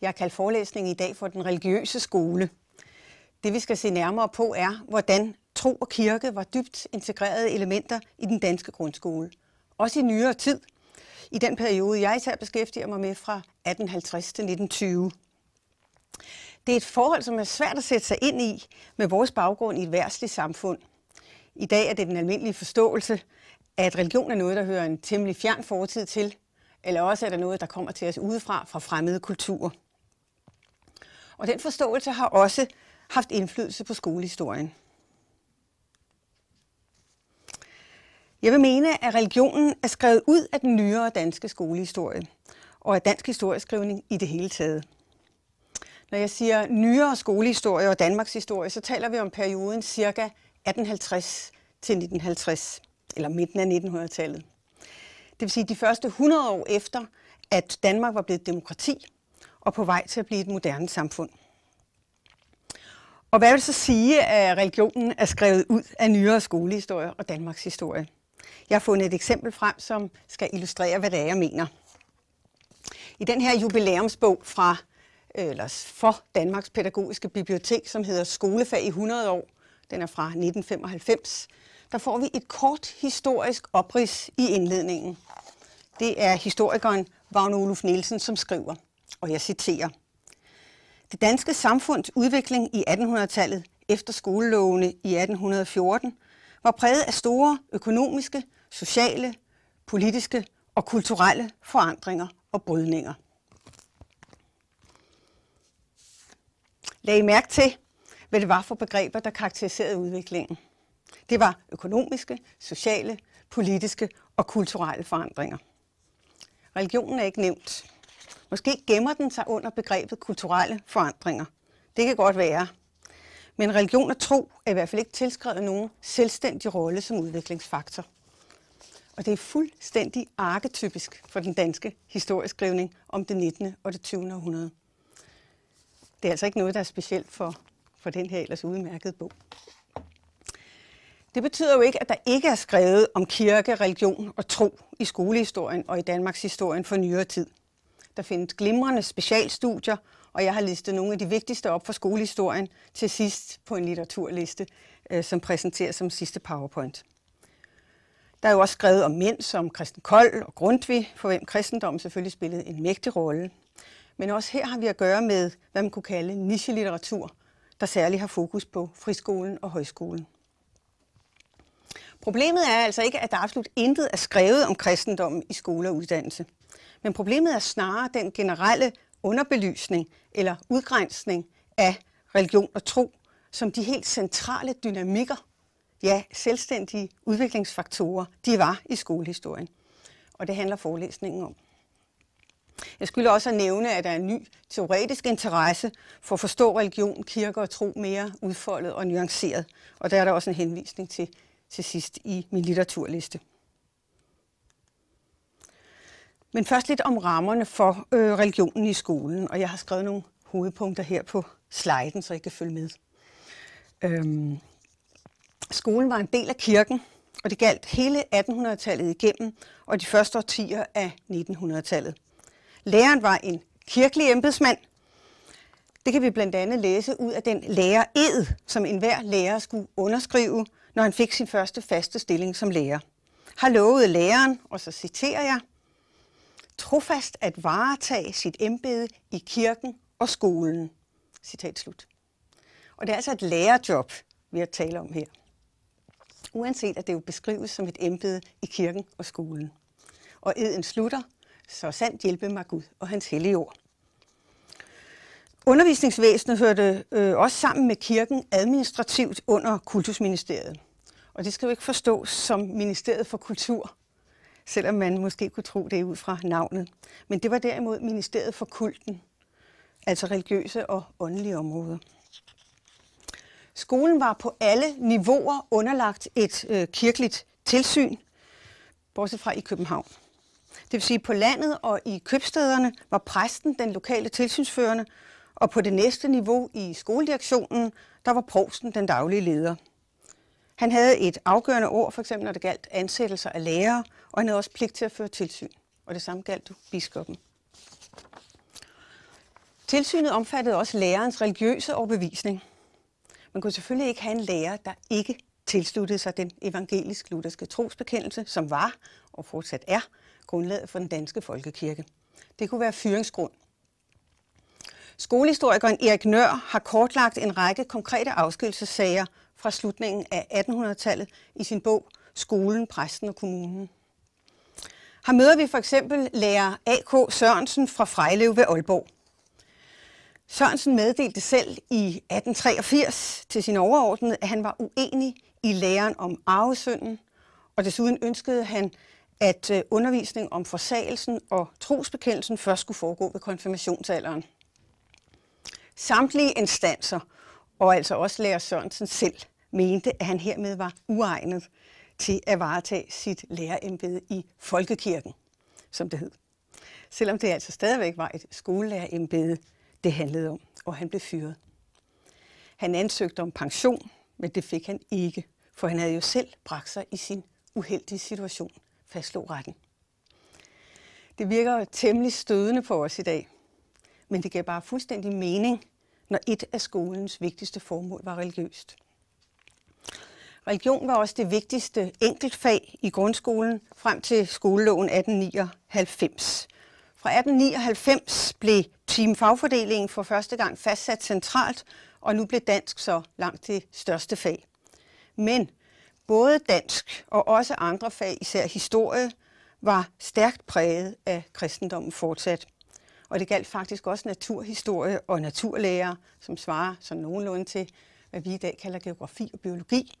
Jeg har kaldt forelæsningen i dag for den religiøse skole. Det vi skal se nærmere på er, hvordan tro og kirke var dybt integrerede elementer i den danske grundskole. Også i nyere tid. I den periode, jeg især beskæftiger mig med fra 1850 til 1920. Det er et forhold, som er svært at sætte sig ind i med vores baggrund i et værtsligt samfund. I dag er det den almindelige forståelse, at religion er noget, der hører en temmelig fjern fortid til, eller også er der noget, der kommer til os udefra fra fremmede kulturer. Og den forståelse har også haft indflydelse på skolehistorien. Jeg vil mene, at religionen er skrevet ud af den nyere danske skolehistorie, og af dansk historieskrivning i det hele taget. Når jeg siger nyere skolehistorie og Danmarks historie, så taler vi om perioden ca. 1850 til 1950, eller midten af 1900-tallet. Det vil sige de første 100 år efter, at Danmark var blevet demokrati, og på vej til at blive et moderne samfund. Og hvad vil det så sige, at religionen er skrevet ud af nyere skolehistorie og Danmarks historie? Jeg har fundet et eksempel frem, som skal illustrere, hvad det er, jeg mener. I den her jubilæumsbog fra, øh, eller for Danmarks Pædagogiske Bibliotek, som hedder Skolefag i 100 år, den er fra 1995, der får vi et kort historisk oprids i indledningen. Det er historikeren Vagn Oluf Nielsen, som skriver – og jeg citerer. Det danske samfunds udvikling i 1800-tallet efter skolelovene i 1814 var præget af store økonomiske, sociale, politiske og kulturelle forandringer og brydninger. Lag I mærke til, hvad det var for begreber, der karakteriserede udviklingen. Det var økonomiske, sociale, politiske og kulturelle forandringer. Religionen er ikke nævnt. Måske gemmer den sig under begrebet kulturelle forandringer. Det kan godt være. Men religion og tro er i hvert fald ikke tilskrevet nogen selvstændig rolle som udviklingsfaktor. Og det er fuldstændig arketypisk for den danske historieskrivning om det 19. og det 20. århundrede. Det er altså ikke noget, der er specielt for, for den her ellers udmærkede bog. Det betyder jo ikke, at der ikke er skrevet om kirke, religion og tro i skolehistorien og i Danmarks historien for nyere tid. Der findes glimrende specialstudier, og jeg har listet nogle af de vigtigste op for skolehistorien til sidst på en litteraturliste, øh, som præsenteres som sidste PowerPoint. Der er jo også skrevet om mænd som Christen Kold og Grundtvig, for hvem kristendommen selvfølgelig spillede en mægtig rolle. Men også her har vi at gøre med, hvad man kunne kalde nichelitteratur, der særligt har fokus på friskolen og højskolen. Problemet er altså ikke, at der absolut intet er skrevet om kristendommen i skole og uddannelse – men problemet er snarere den generelle underbelysning eller udgrænsning af religion og tro som de helt centrale dynamikker, ja, selvstændige udviklingsfaktorer, de var i skolehistorien. Og det handler forelæsningen om. Jeg skulle også nævne, at der er en ny teoretisk interesse for at forstå religion, kirke og tro mere udfoldet og nuanceret. Og der er der også en henvisning til, til sidst i min litteraturliste. Men først lidt om rammerne for øh, religionen i skolen, og jeg har skrevet nogle hovedpunkter her på sliden, så I kan følge med. Øhm, skolen var en del af kirken, og det galt hele 1800-tallet igennem og de første årtier af 1900-tallet. Læreren var en kirkelig embedsmand. Det kan vi blandt andet læse ud af den lærered, som enhver lærer skulle underskrive, når han fik sin første faste stilling som lærer. Har lovet læreren, og så citerer jeg, trofast at varetage sit embede i kirken og skolen. Citat slut. Og det er altså et lærerjob, vi har tale om her. Uanset at det jo beskrives som et embede i kirken og skolen. Og eden slutter, så sandt hjælpe mig Gud og hans hellige ord. Undervisningsvæsenet hørte øh, også sammen med kirken administrativt under kultusministeriet. Og det skal jo ikke forstås som ministeriet for kultur, selvom man måske kunne tro det ud fra navnet. Men det var derimod ministeriet for kulten, altså religiøse og åndelige områder. Skolen var på alle niveauer underlagt et øh, kirkeligt tilsyn, bortset fra i København. Det vil sige, på landet og i købstederne var præsten den lokale tilsynsførende, og på det næste niveau i skoledirektionen, der var provsten den daglige leder. Han havde et afgørende ord, for eksempel når det galt ansættelser af lærere, og han havde også pligt til at føre tilsyn, og det samme galt biskoppen. Tilsynet omfattede også lærerens religiøse overbevisning. Man kunne selvfølgelig ikke have en lærer, der ikke tilsluttede sig den evangelisk-lutherske trosbekendelse, som var og fortsat er grundlaget for den danske folkekirke. Det kunne være fyringsgrund. Skolehistorikeren Erik Nør har kortlagt en række konkrete afskedelsessager fra slutningen af 1800-tallet i sin bog Skolen, Præsten og Kommunen. Her møder vi for eksempel lærer A.K. Sørensen fra Frejlev ved Aalborg. Sørensen meddelte selv i 1883 til sin overordnede, at han var uenig i læren om arvesynden, og desuden ønskede han, at øh, undervisning om forsagelsen og trosbekendelsen først skulle foregå ved konfirmationsalderen. Samtlige instanser, og altså også lærer Sørensen selv, mente, at han hermed var uegnet til at varetage sit lærerembede i folkekirken, som det hed. Selvom det altså stadigvæk var et skolelærerembede, det handlede om, og han blev fyret. Han ansøgte om pension, men det fik han ikke, for han havde jo selv bragt sig i sin uheldige situation, fastslog retten. Det virker temmelig stødende på os i dag, men det gav bare fuldstændig mening, når et af skolens vigtigste formål var religiøst. Religion var også det vigtigste enkeltfag i grundskolen frem til skoleloven 1899. Fra 1899 blev timefagfordelingen for første gang fastsat centralt, og nu blev dansk så langt det største fag. Men både dansk og også andre fag, især historie, var stærkt præget af kristendommen fortsat. Og det galt faktisk også naturhistorie og naturlærer, som svarer sådan nogenlunde til, hvad vi i dag kalder geografi og biologi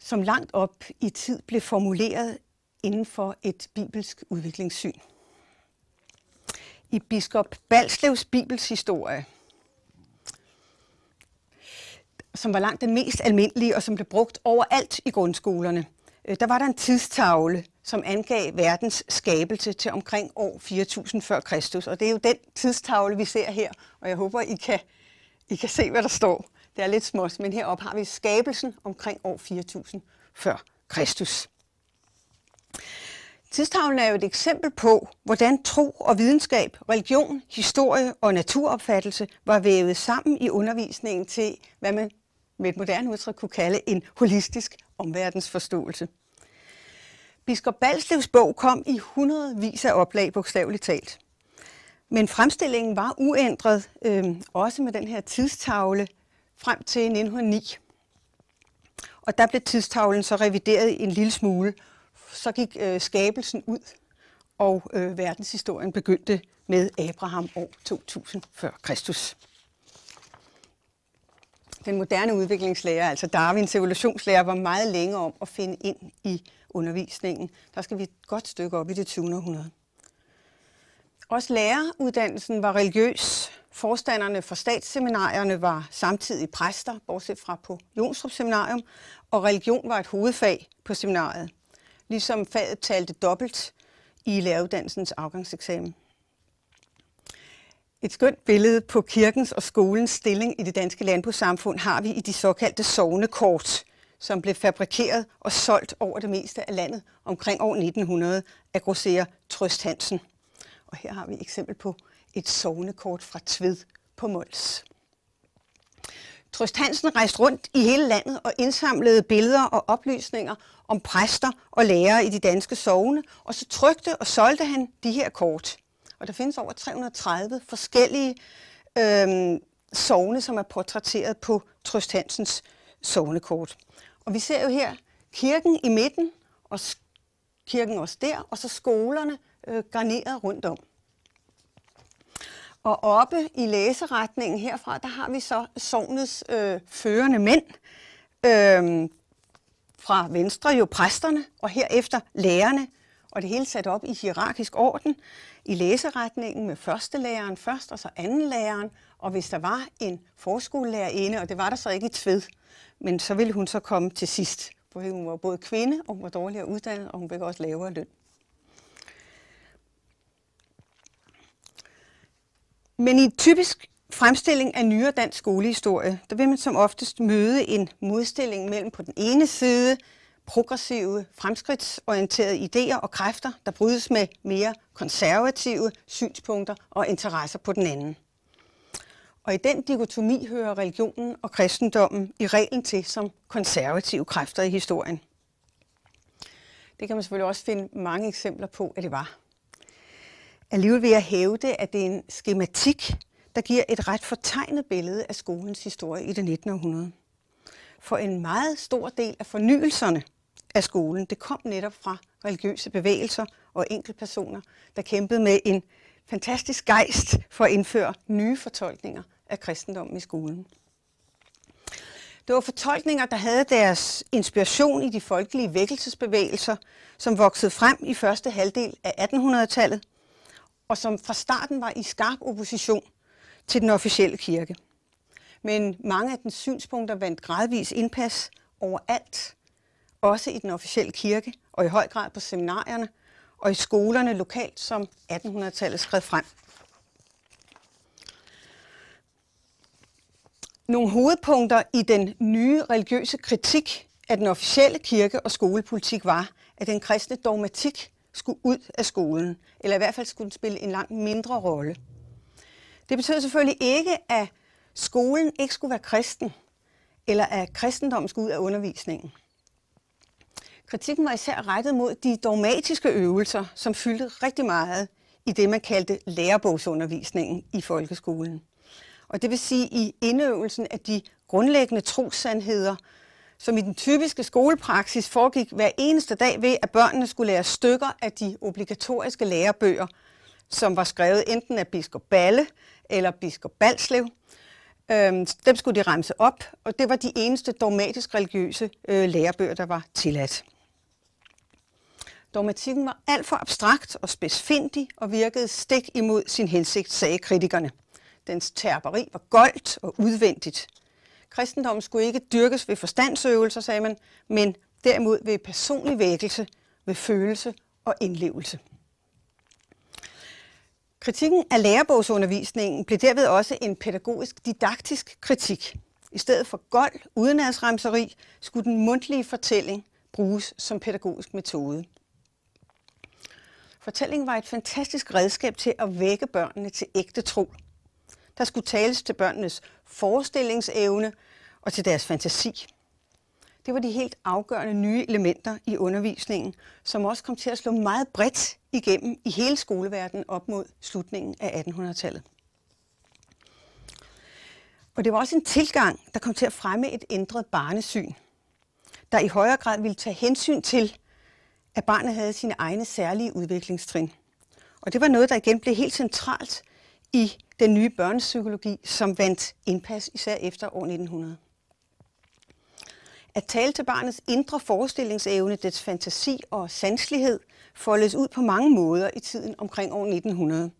som langt op i tid blev formuleret inden for et bibelsk udviklingssyn. I biskop Balslevs bibelshistorie, som var langt den mest almindelige og som blev brugt overalt i grundskolerne, øh, der var der en tidstavle, som angav verdens skabelse til omkring år 4000 før Kristus. Og det er jo den tidstavle, vi ser her, og jeg håber, I kan, I kan se, hvad der står. Det er lidt småt, men heroppe har vi skabelsen omkring år 4000 før Kristus. Tidstavlen er jo et eksempel på, hvordan tro og videnskab, religion, historie og naturopfattelse var vævet sammen i undervisningen til, hvad man med et moderne udtryk kunne kalde en holistisk omverdensforståelse. Biskop Balslevs bog kom i hundredvis af oplag, bogstaveligt talt. Men fremstillingen var uændret, øh, også med den her tidstavle, frem til 1909. Og der blev tidstavlen så revideret en lille smule. Så gik øh, skabelsen ud, og øh, verdenshistorien begyndte med Abraham år 2000 før Kristus. Den moderne udviklingslærer, altså Darwins evolutionslærer, var meget længe om at finde ind i undervisningen. Der skal vi et godt stykke op i det 20. århundrede. Også læreruddannelsen var religiøs, Forstanderne for statsseminarierne var samtidig præster, bortset fra på Jonstrup Seminarium, og religion var et hovedfag på seminariet, ligesom faget talte dobbelt i læreruddannelsens afgangseksamen. Et skønt billede på kirkens og skolens stilling i det danske landbrugssamfund har vi i de såkaldte sovnekort, som blev fabrikeret og solgt over det meste af landet omkring år 1900 af grosserer Trøst Hansen. Og her har vi et eksempel på et sovnekort fra Tved på Mols. Trøst Hansen rejste rundt i hele landet og indsamlede billeder og oplysninger om præster og lærere i de danske sovne, og så trykte og solgte han de her kort. Og der findes over 330 forskellige øhm, sovne, som er portrætteret på Trøst Hansens sovnekort. Og vi ser jo her kirken i midten, og kirken også der, og så skolerne øh, garneret rundt om. Og oppe i læseretningen herfra, der har vi så sovnets øh, førende mænd. Øh, fra venstre jo præsterne, og herefter lærerne, og det hele sat op i hierarkisk orden, i læseretningen med første læreren først, og så anden læreren. og hvis der var en forskolelærerinde, og det var der så ikke i tved, men så ville hun så komme til sidst, for hun var både kvinde, og hun var dårligere uddannet, og hun fik også lavere løn. Men i typisk fremstilling af nyere dansk skolehistorie, der vil man som oftest møde en modstilling mellem på den ene side progressive, fremskridtsorienterede idéer og kræfter, der brydes med mere konservative synspunkter og interesser på den anden. Og i den dikotomi hører religionen og kristendommen i reglen til som konservative kræfter i historien. Det kan man selvfølgelig også finde mange eksempler på, at det var. Alligevel vil jeg hæve det, at det er en skematik, der giver et ret fortegnet billede af skolens historie i det 19. århundrede. For en meget stor del af fornyelserne af skolen, det kom netop fra religiøse bevægelser og enkeltpersoner, der kæmpede med en fantastisk gejst for at indføre nye fortolkninger af kristendommen i skolen. Det var fortolkninger, der havde deres inspiration i de folkelige vækkelsesbevægelser, som voksede frem i første halvdel af 1800-tallet og som fra starten var i skarp opposition til den officielle kirke. Men mange af dens synspunkter vandt gradvis indpas overalt, også i den officielle kirke og i høj grad på seminarierne og i skolerne lokalt, som 1800-tallet skred frem. Nogle hovedpunkter i den nye religiøse kritik af den officielle kirke og skolepolitik var, at den kristne dogmatik skulle ud af skolen, eller i hvert fald skulle den spille en langt mindre rolle. Det betød selvfølgelig ikke, at skolen ikke skulle være kristen, eller at kristendommen skulle ud af undervisningen. Kritikken var især rettet mod de dogmatiske øvelser, som fyldte rigtig meget i det, man kaldte lærebogsundervisningen i folkeskolen. Og det vil sige i indøvelsen af de grundlæggende trossandheder, som i den typiske skolepraksis foregik hver eneste dag ved, at børnene skulle lære stykker af de obligatoriske lærebøger, som var skrevet enten af biskop Balle eller biskop Balslev. Øhm, dem skulle de remse op, og det var de eneste dogmatisk religiøse øh, lærebøger, der var tilladt. Dogmatikken var alt for abstrakt og spidsfindig og virkede stik imod sin hensigt, sagde kritikerne. Dens terperi var goldt og udvendigt. Kristendommen skulle ikke dyrkes ved forstandsøvelser, sagde man, men derimod ved personlig vækkelse, ved følelse og indlevelse. Kritikken af lærebogsundervisningen blev derved også en pædagogisk didaktisk kritik. I stedet for gold udenadsremseri skulle den mundtlige fortælling bruges som pædagogisk metode. Fortællingen var et fantastisk redskab til at vække børnene til ægte tro – der skulle tales til børnenes forestillingsevne og til deres fantasi. Det var de helt afgørende nye elementer i undervisningen, som også kom til at slå meget bredt igennem i hele skoleverdenen op mod slutningen af 1800-tallet. Og det var også en tilgang, der kom til at fremme et ændret barnesyn, der i højere grad ville tage hensyn til, at barnet havde sine egne særlige udviklingstrin. Og det var noget, der igen blev helt centralt i den nye børnepsykologi, som vandt indpas især efter år 1900. At tale til barnets indre forestillingsevne, dets fantasi og sanslighed foldes ud på mange måder i tiden omkring år 1900.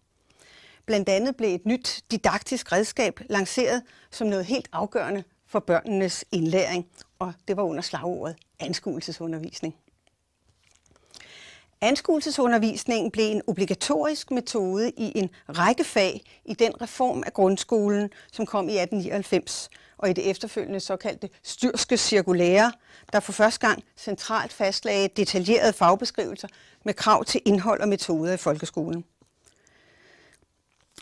Blandt andet blev et nyt didaktisk redskab lanceret som noget helt afgørende for børnenes indlæring, og det var under slagordet anskuelsesundervisning. Anskuelsesundervisningen blev en obligatorisk metode i en række fag i den reform af grundskolen, som kom i 1899, og i det efterfølgende såkaldte styrske cirkulære, der for første gang centralt fastlagde detaljerede fagbeskrivelser med krav til indhold og metoder i folkeskolen.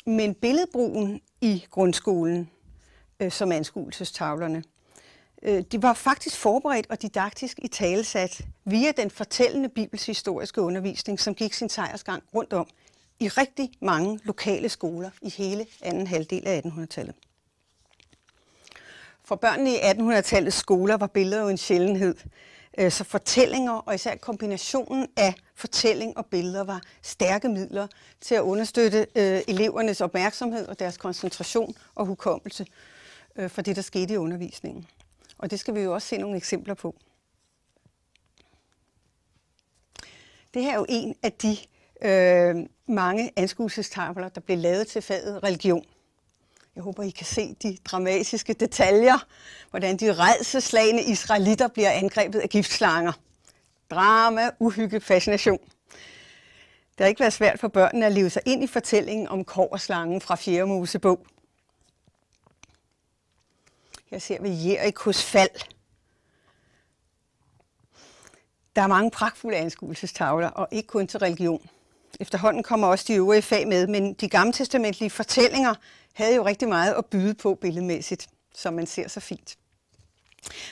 Men billedbrugen i grundskolen, øh, som anskuelsestavlerne, Øh, de var faktisk forberedt og didaktisk i talesat via den fortællende bibelshistoriske undervisning, som gik sin sejrsgang rundt om i rigtig mange lokale skoler i hele anden halvdel af 1800-tallet. For børnene i 1800-tallets skoler var billeder jo en sjældenhed, øh, så fortællinger og især kombinationen af fortælling og billeder var stærke midler til at understøtte øh, elevernes opmærksomhed og deres koncentration og hukommelse for det, der skete i undervisningen. Og det skal vi jo også se nogle eksempler på. Det her er jo en af de øh, mange anskuelsestavler, der blev lavet til faget religion. Jeg håber, I kan se de dramatiske detaljer, hvordan de redselslagende israelitter bliver angrebet af giftslanger. Drama, uhygge, fascination. Det har ikke været svært for børnene at leve sig ind i fortællingen om slangen fra 4. Mosebog. Jeg ser ved Jerikos fald. Der er mange pragtfulde anskuelsestavler, og ikke kun til religion. Efterhånden kommer også de øvrige fag med, men de gamle testamentlige fortællinger havde jo rigtig meget at byde på billedmæssigt, som man ser så fint.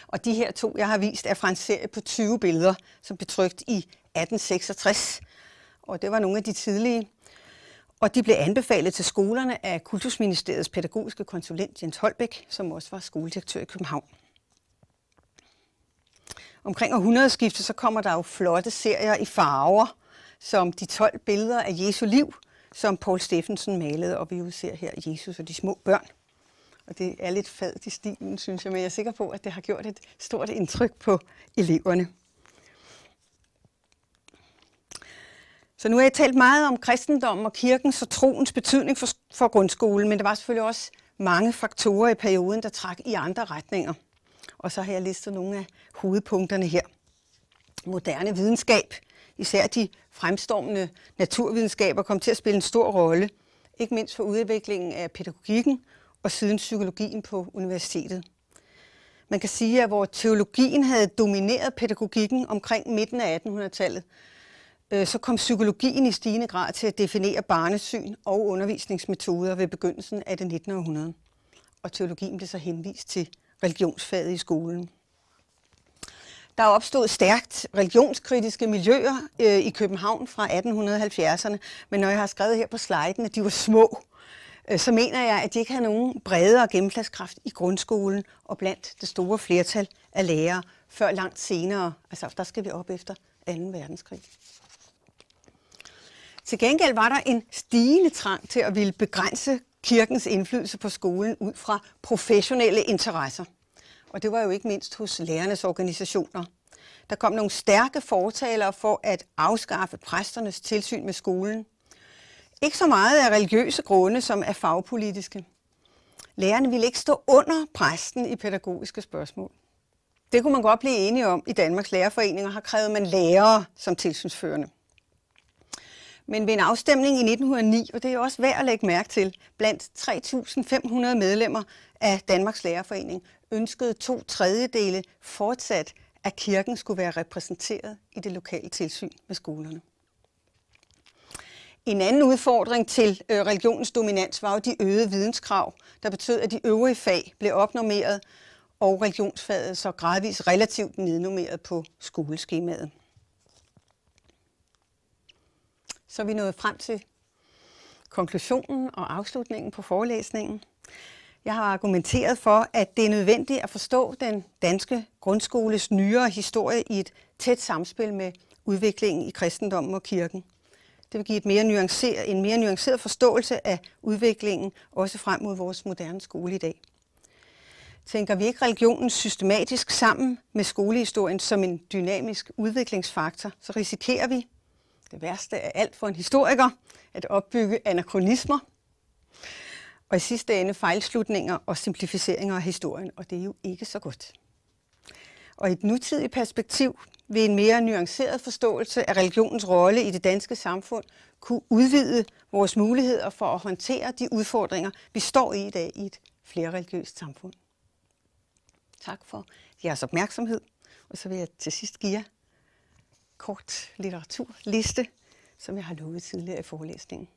Og de her to, jeg har vist, er fra en serie på 20 billeder, som blev trygt i 1866. Og det var nogle af de tidlige. Og de blev anbefalet til skolerne af Kultusministeriets pædagogiske konsulent Jens Holbæk, som også var skoledirektør i København. Omkring århundredeskiftet så kommer der jo flotte serier i farver, som de 12 billeder af Jesu liv, som Paul Steffensen malede, og vi jo ser her Jesus og de små børn. Og det er lidt fadt i stilen, synes jeg, men jeg er sikker på, at det har gjort et stort indtryk på eleverne. Så nu har jeg talt meget om kristendommen og kirkens og troens betydning for, for grundskolen, men der var selvfølgelig også mange faktorer i perioden, der trak i andre retninger. Og så har jeg listet nogle af hovedpunkterne her. Moderne videnskab, især de fremstormende naturvidenskaber, kom til at spille en stor rolle, ikke mindst for udviklingen af pædagogikken og siden psykologien på universitetet. Man kan sige, at hvor teologien havde domineret pædagogikken omkring midten af 1800-tallet, Øh, så kom psykologien i stigende grad til at definere barnesyn og undervisningsmetoder ved begyndelsen af det 19. århundrede. Og teologien blev så henvist til religionsfaget i skolen. Der opstod stærkt religionskritiske miljøer øh, i København fra 1870'erne, men når jeg har skrevet her på sliden, at de var små, øh, så mener jeg, at de ikke havde nogen bredere gennemslagskraft i grundskolen og blandt det store flertal af lærere før langt senere. Altså, der skal vi op efter 2. verdenskrig. Til gengæld var der en stigende trang til at ville begrænse kirkens indflydelse på skolen ud fra professionelle interesser. Og det var jo ikke mindst hos lærernes organisationer. Der kom nogle stærke fortalere for at afskaffe præsternes tilsyn med skolen. Ikke så meget af religiøse grunde som af fagpolitiske. Lærerne ville ikke stå under præsten i pædagogiske spørgsmål. Det kunne man godt blive enige om i Danmarks Lærerforening, har krævet man lærere som tilsynsførende. Men ved en afstemning i 1909, og det er også værd at lægge mærke til, blandt 3.500 medlemmer af Danmarks Lærerforening, ønskede to tredjedele fortsat, at kirken skulle være repræsenteret i det lokale tilsyn med skolerne. En anden udfordring til øh, religionens dominans var jo de øgede videnskrav, der betød, at de øvrige fag blev opnormeret, og religionsfaget så gradvist relativt nednormeret på skoleskemaet. så er vi nået frem til konklusionen og afslutningen på forelæsningen. Jeg har argumenteret for, at det er nødvendigt at forstå den danske grundskoles nyere historie i et tæt samspil med udviklingen i kristendommen og kirken. Det vil give et mere nuanceret, en mere nuanceret forståelse af udviklingen, også frem mod vores moderne skole i dag. Tænker vi ikke religionen systematisk sammen med skolehistorien som en dynamisk udviklingsfaktor, så risikerer vi, det værste er alt for en historiker at opbygge anachronismer, og i sidste ende fejlslutninger og simplificeringer af historien, og det er jo ikke så godt. Og i et nutidigt perspektiv vil en mere nuanceret forståelse af religionens rolle i det danske samfund kunne udvide vores muligheder for at håndtere de udfordringer, vi står i i dag i et flerreligiøst samfund. Tak for jeres opmærksomhed, og så vil jeg til sidst give jer kort litteraturliste, som jeg har lovet tidligere i forelæsningen.